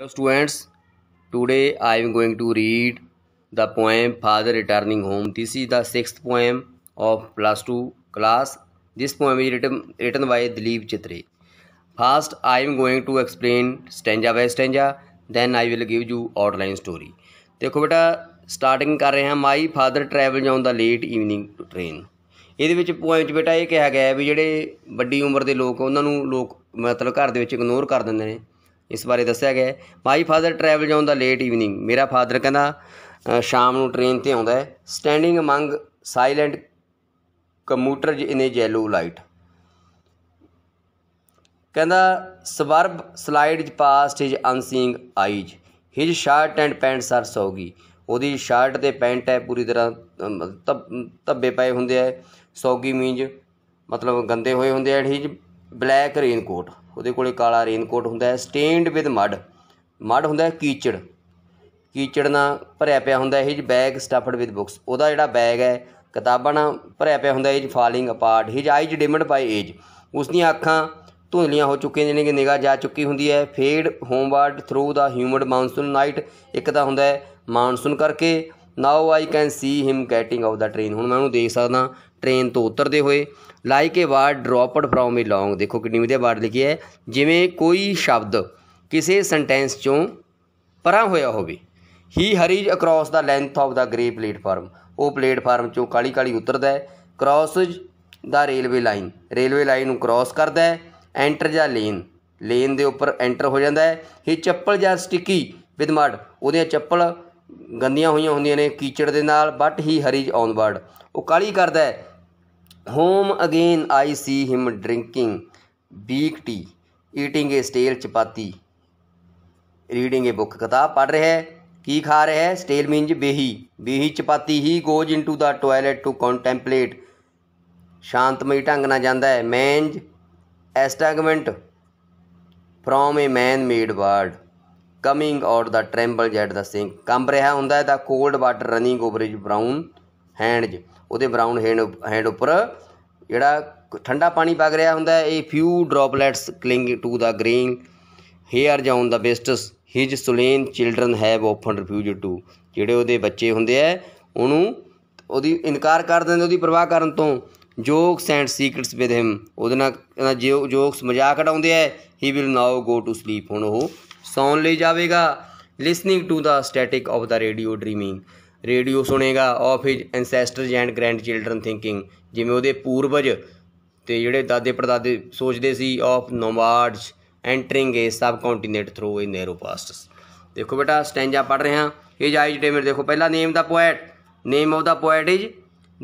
Hello students, today I am going to read the poem Father Returning Home. This is the sixth poem of plus 2 class. This poem is written, written by Dilip Chitre. First, I am going to explain stanza by stanza. Then I will give you outline story. dekho beta starting kar rahe hain my father father on the late evening evening train ਇਹਦੇ ਵਿੱਚ point ਬੇਟਾ ਇਹ ਕਿਹਾ ਗਿਆ ਵੀ ਜਿਹੜੇ ਵੱਡੀ ਉਮਰ ਦੇ ਲੋਕ ਉਹਨਾਂ ਨੂੰ ਲੋਕ ਮਤਲਬ ਘਰ ਦੇ ਵਿੱਚ ਇਗਨੋਰ ਕਰ ਦਿੰਦੇ ਨੇ ਇਸ ਬਾਰੇ ਦੱਸਿਆ ਗਿਆ ਮਾਈ ਫਾਦਰ ਟਰੈਵਲ ਜੋਨ ਦਾ ਲੇਟ ਈਵਨਿੰਗ ਮੇਰਾ ਫਾਦਰ ਕਹਿੰਦਾ ਸ਼ਾਮ ਨੂੰ ਟ੍ਰੇਨ ਤੇ ਆਉਂਦਾ standing among silent commuter in yellow light ਕਹਿੰਦਾ suburb slides past his unseeing eyes his shirt and pants are soggy ਉਹਦੀ ਸ਼ਰਟ ਤੇ ਪੈਂਟ ਹੈ ਪੂਰੀ ਤਰ੍ਹਾਂ ਧੱਬੇ ਪਏ ਹੁੰਦੇ ਆ ਸੌਗੀ ਮੀਨਜ ਮਤਲਬ ਗੰਦੇ ਹੋਏ ਹੁੰਦੇ ਆ ਠੀਕ ਬਲੈਕ ਰੇਨਕੋਟ ਉਹਦੇ ਕੋਲੇ ਕਾਲਾ ਰੇਨਕੋਟ ਹੁੰਦਾ ਹੈ ਸਟੇਨਡ ਵਿਦ ਮੱਡ ਮੱਡ ਹੁੰਦਾ ਹੈ ਕੀਚੜ ਕੀਚੜ ਨਾਲ ਭਰਿਆ ਪਿਆ ਹੁੰਦਾ ਇਹ ਜੀ ਬੈਗ ਸਟਫਡ ਵਿਦ ਬੁక్స్ ਉਹਦਾ ਜਿਹੜਾ ਬੈਗ ਹੈ ਕਿਤਾਬਾਂ ਨਾਲ ਭਰਿਆ ਪਿਆ ਹੁੰਦਾ ਇਹ ਜੀ falling apart his eyes dimmed by age ਉਸ ਦੀਆਂ ਅੱਖਾਂ ਧੁੰਦਲੀਆਂ ਹੋ ਚੁੱਕੀਆਂ ਜਿਹਨੇ ਕਿ ਨਿਗਾਹ ਜਾ ਚੁੱਕੀ ਹੁੰਦੀ ਹੈ fade homeward through the humid monsoon night ਇੱਕ ਤਾਂ ਹੁੰਦਾ ਹੈ ਮਾਨਸੂਨ ਕਰਕੇ now I can see him getting off the train ਹੁਣ ਮੈਂ ਉਹਨੂੰ ਦੇਖ ਸਕਦਾ ਟ੍ਰੇਨ ਤੋਂ ਉਤਰਦੇ ਹੋਏ like a word dropped from a long ਦੇਖੋ ਕਿੰਨੀ ਵਧੀਆ ਵਰਡ ਲਿਖੀ ਹੈ ਜਿਵੇਂ ਕੋਈ ਸ਼ਬਦ ਕਿਸੇ ਸੈਂਟੈਂਸ ਚੋਂ ਪਰਾਂ ਹੋਇਆ ਹੋਵੇ ਹੀ hurries across the length of the grey platform ਉਹ ਪਲੇਟਫਾਰਮ ਚੋਂ ਕਾਲੀ ਕਾਲੀ ਉਤਰਦਾ ਹੈ cross the railway line railway line ਨੂੰ ਕ੍ਰੋਸ ਕਰਦਾ ਹੈ ਐਂਟਰ ਜਾਂ ਲੇਨ ਲੇਨ ਦੇ ਉੱਪਰ ਐਂਟਰ ਹੋ ਜਾਂਦਾ ਹੈ ਹੀ ਚੱਪਲ ਜਾਂ ਸਟਿੱਕੀ ਵਿਦ ਮਡ ਉਹਦੀਆਂ ਚੱਪਲ ਗੰਦੀਆਂ ਹੋਈਆਂ ਹੁੰਦੀਆਂ ਨੇ ਕੀਚੜ ਦੇ ਨਾਲ ਬਟ ਹੀ ਹਰੀਜ ਆਨਵਰਡ ਉਹ ਕਾਲੀ ਕਰਦਾ ਹੈ home again I see him drinking weak tea eating a stale chapati reading a book ਕਿਤਾਬ ਪੜ ਰਿਹਾ ਹੈ ਕੀ ਖਾ ਰਿਹਾ ਹੈ ਸਟੇਲ ਮੀਨਜ ਬੇਹੀ ਬੇਹੀ chapati he goes into the toilet to contemplate ਸ਼ਾਂਤਮਈ ਢੰਗ ਨਾਲ ਜਾਂਦਾ ਹੈ man's estrangement from a man made world coming out the tremble at the sink ਕੰਬ ਰਿਹਾ ਹੁੰਦਾ ਹੈ the cold water running over his brown hand ਜ ਉਹਦੇ ਬਰਾਊਨ ਹੈਂਡ ਹੈਂਡ ਉੱਪਰ ਜਿਹੜਾ ਠੰਡਾ ਪਾਣੀ ਪਾਗ ਰਿਹਾ ਹੁੰਦਾ ਇਹ few droplets cling to the green hair on the wrists his sullen children have often refuse to ਜਿਹੜੇ ਉਹਦੇ ਬੱਚੇ ਹੁੰਦੇ ਆ ਉਹਨੂੰ ਉਹਦੀ ਇਨਕਾਰ ਕਰ ਦਿੰਦੇ ਉਹਦੀ ਪਰਵਾਹ ਕਰਨ ਤੋਂ jokes and secrets with him ਉਹਦੇ ਨਾਲ ਜੋਕਸ ਮਜ਼ਾਕ ਉਡਾਉਂਦੇ ਆ he will now go to sleep ਹੁਣ ਉਹ ਸੌਣ ਲਈ ਜਾਵੇਗਾ listening to the static of the radio dreaming radio ਸੁਣੇਗਾ of his ancestors and grandchildren thinking ਜਿਵੇਂ ਉਹਦੇ ਪੂਰਵਜ ਤੇ ਜਿਹੜੇ ਦਾਦੇ ਪੜਦਾਦੇ ਸੋਚਦੇ ਸੀ of nomads entering a subcontinent through in narrow passes ਦੇਖੋ ਬੇਟਾ ਸਟੈਂਜਾ ਪੜ ਰਹੇ ਹਾਂ ਹਿਜ ਜਿਹੜੇ ਮੇਰੇ ਦੇਖੋ ਪਹਿਲਾ name the poet name of the poet is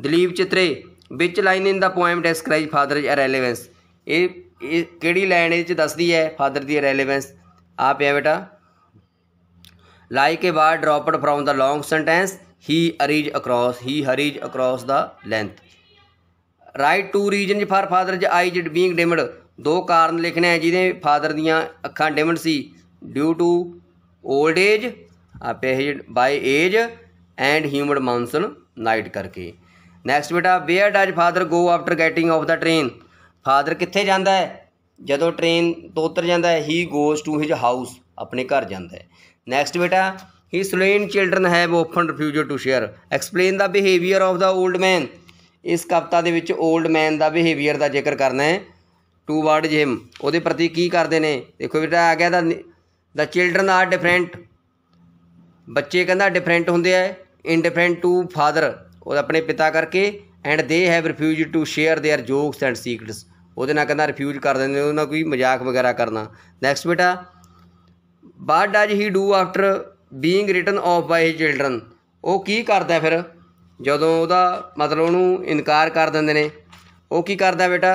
Dilip Chitre ਵਿਚ line in the poem describe father his relevance ਇਹ ਕਿਹੜੀ ਲਾਈਨ ਇਹ ਚ ਦੱਸਦੀ ਹੈ ਫਾਦਰ ਦੀ ਰੈਲੇਵੈਂਸ ਆ ਪਿਆ ਬੇਟਾ like a word dropped from the long sentence he hurries across he hurries across the length write two reasons for father's eyes it being dimmed ਦੋ ਕਾਰਨ ਲਿਖਣੇ ਆ ਜਿਹਦੇ ਫਾਦਰ ਦੀਆਂ ਅੱਖਾਂ ਡਿਮਡ ਸੀ ਡਿਊ ਟੂ 올ਡ ਏਜ ਆਪੇ by age and humid monsoon night ਕਰਕੇ ਨੈਕਸਟ ਬੇਟਾ where does father go after getting off the train father ਕਿੱਥੇ ਜਾਂਦਾ ਹੈ ਜਦੋਂ ਟ੍ਰੇਨ ਤੋਂ ਉਤਰ ਜਾਂਦਾ ਹੈ he goes to his house ਆਪਣੇ ਘਰ ਜਾਂਦਾ ਹੈ ਨੈਕਸਟ ਬੇਟਾ His slain children have often refused to share. Explain the behavior of the old man. ਇਸ ਕਵਿਤਾ ਦੇ ਵਿੱਚ 올ਡ ਮੈਨ ਦਾ ਬਿਹੇਵੀਅਰ ਦਾ ਜ਼ਿਕਰ ਕਰਨਾ ਹੈ ਟੂਵਰਡ ਜਿਮ ਉਹਦੇ ਪ੍ਰਤੀ ਕੀ ਕਰਦੇ ਨੇ ਦੇਖੋ ਬੇਟਾ ਆ ਗਿਆ the the children are different ਬੱਚੇ ਕਹਿੰਦਾ ਡਿਫਰੈਂਟ ਹੁੰਦੇ ਆ ਇਨਡਿਫਰੈਂਟ ਟੂ ਫਾਦਰ ਉਹ ਆਪਣੇ ਪਿਤਾ ਕਰਕੇ and they have refuse to share their jokes and secrets ਉਹਦੇ ਨਾਲ ਕਹਿੰਦਾ ਰਿਫਿਊਜ ਕਰ ਦਿੰਦੇ ਉਹਨਾਂ ਕੋਈ ਮਜ਼ਾਕ ਵਗੈਰਾ ਕਰਨਾ ਨੈਕਸਟ ਬੇਟਾ ਬਾਅਦ does he do after being written off by his children ਉਹ ਕੀ ਕਰਦਾ ਫਿਰ ਜਦੋਂ ਉਹਦਾ ਮਤਲਬ ਉਹਨੂੰ ਇਨਕਾਰ ਕਰ ਦਿੰਦੇ ਨੇ ਉਹ ਕੀ ਕਰਦਾ ਬੇਟਾ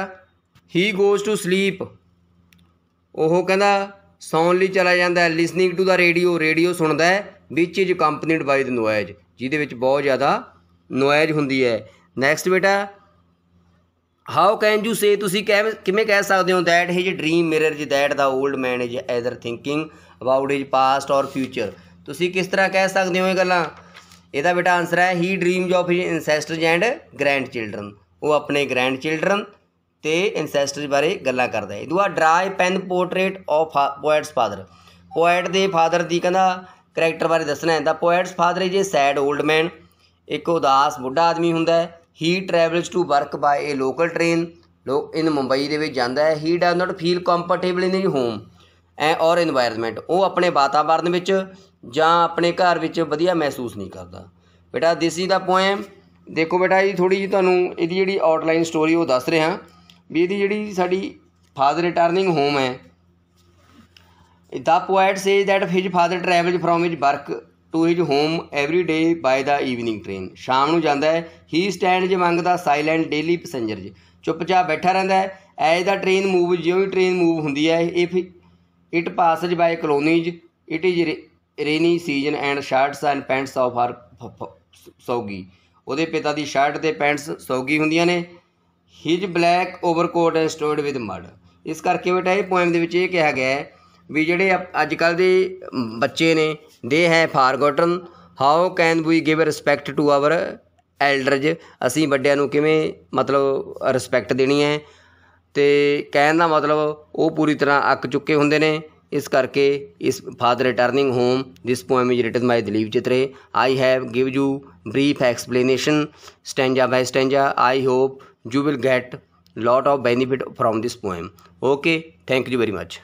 ਹੀ ਗੋਸ ਟੂ ਸਲੀਪ ਉਹ ਕਹਿੰਦਾ ਸੌਣ ਲਈ ਚਲਾ ਜਾਂਦਾ listening to the radio radio ਸੁਣਦਾ ਹੈ ਵਿਚ ਇਜ਼ ਕੰਪਨੀਡ ਬਾਈ ਦ ਨੋਇਜ਼ ਜਿਹਦੇ ਵਿੱਚ ਬਹੁਤ ਜ਼ਿਆਦਾ ਨੋਇਜ਼ ਹੁੰਦੀ ਹੈ ਨੈਕਸਟ ਬੇਟਾ ਹਾਊ ਕੈਨ ਯੂ ਸੇ ਤੁਸੀਂ ਕਿਵੇਂ ਕਹਿ ਸਕਦੇ ਹੋ ਦੈਟ ਹਿਜ ਡ੍ਰੀਮ ਮਿਰਰ ਜ that the old man is either thinking about his past or future ਤੁਸੀਂ ਕਿਸ ਤਰ੍ਹਾਂ ਕਹਿ ਸਕਦੇ ਹੋ ਇਹ ਗੱਲਾਂ ਇਹਦਾ ਬੇਟਾ ਆਨਸਰ ਹੈ he dreams of his ancestors and grandchildren ਉਹ ਆਪਣੇ ਗ੍ਰੈਂਡ ਚਿਲਡਰਨ ਤੇ ਇਨਸੈਸਟਰਸ ਬਾਰੇ ਗੱਲਾਂ ਕਰਦਾ ਹੈ ਦੂਆ dry pen portrait of poet's father poet ਦੇ ਫਾਦਰ ਦੀ ਕਹਿੰਦਾ ਕੈਰੈਕਟਰ ਬਾਰੇ ਦੱਸਣਾ ਹੈ the poet's father is a sad old man ਇੱਕ ਉਦਾਸ ਬੁੱਢਾ ਆਦਮੀ ਹੁੰਦਾ ਹੈ he travels to work by a local train ਲੋਕ ਇਨ ਮੁੰਬਈ ਦੇ ਵਿੱਚ ਜਾਂਦਾ ਹੈ he does not feel comfortable in his home ਐ ਔਰ এনवायरमेंट ਉਹ ਆਪਣੇ ਵਾਤਾਵਰਣ ਵਿੱਚ ਜਾਂ ਆਪਣੇ ਘਰ ਵਿੱਚ ਵਧੀਆ ਮਹਿਸੂਸ ਨਹੀਂ ਕਰਦਾ ਬੇਟਾ ਦਿਸ ਇਜ਼ ਦਾ ਪੋਇਮ ਦੇਖੋ ਬੇਟਾ ਇਹ ਥੋੜੀ ਜੀ ਤੁਹਾਨੂੰ ਇਹਦੀ ਜਿਹੜੀ ਆਊਟਲਾਈਨ ਸਟੋਰੀ ਉਹ ਦੱਸ ਰਿਹਾ ਵੀ ਇਹਦੀ ਜਿਹੜੀ ਸਾਡੀ ਫਾਦਰ ਰਿਟਰਨਿੰਗ ਹੋਮ ਹੈ the poet says that his father travels from his work to his home every day by the evening train ਸ਼ਾਮ ਨੂੰ ਜਾਂਦਾ ਹੈ he stands among the silent daily passengers ਚੁੱਪਚਾਪ ਬੈਠਾ ਰਹਿੰਦਾ ਹੈ ਐਜ ਦਾ ਟ੍ਰੇਨ ਮੂਵ ਜਿਉਂ ਹੀ ਟ੍ਰੇਨ ਮੂਵ ਹੁੰਦੀ ਹੈ ਇਹ it passes by colonies it is rainy season and shirts and pants of her soggy ਉਹਦੇ ਪਿਤਾ ਦੀ ਸ਼ਰਟ ਤੇ ਪੈਂਟਸ ਸੌਗੀ ਹੁੰਦੀਆਂ ਨੇ his black overcoat and stained with mud ਇਸ ਕਰਕੇ ਬਟਾ ਇਹ ਪੋਇਮ ਦੇ ਵਿੱਚ ਇਹ ਕਿਹਾ ਗਿਆ ਹੈ ਵੀ ਜਿਹੜੇ ਅੱਜ ਕੱਲ ਦੇ ਬੱਚੇ ਨੇ they have forgotten how can we give respect to our elders ਅਸੀਂ ਵੱਡਿਆਂ ਨੂੰ ਕਿਵੇਂ ਮਤਲਬ ਰਿਸਪੈਕਟ ਦੇਣੀ ਹੈ ਤੇ ਕਹਿਣ ਦਾ ਮਤਲਬ ਉਹ ਪੂਰੀ ਤਰ੍ਹਾਂ ਅੱਕ ਚੁੱਕੇ ਹੁੰਦੇ ਨੇ इस करके इस father returning home this poem is written by Dilip Chitre I have give you brief explanation stanza by stanza I hope you will get lot of benefit from this poem okay thank you very much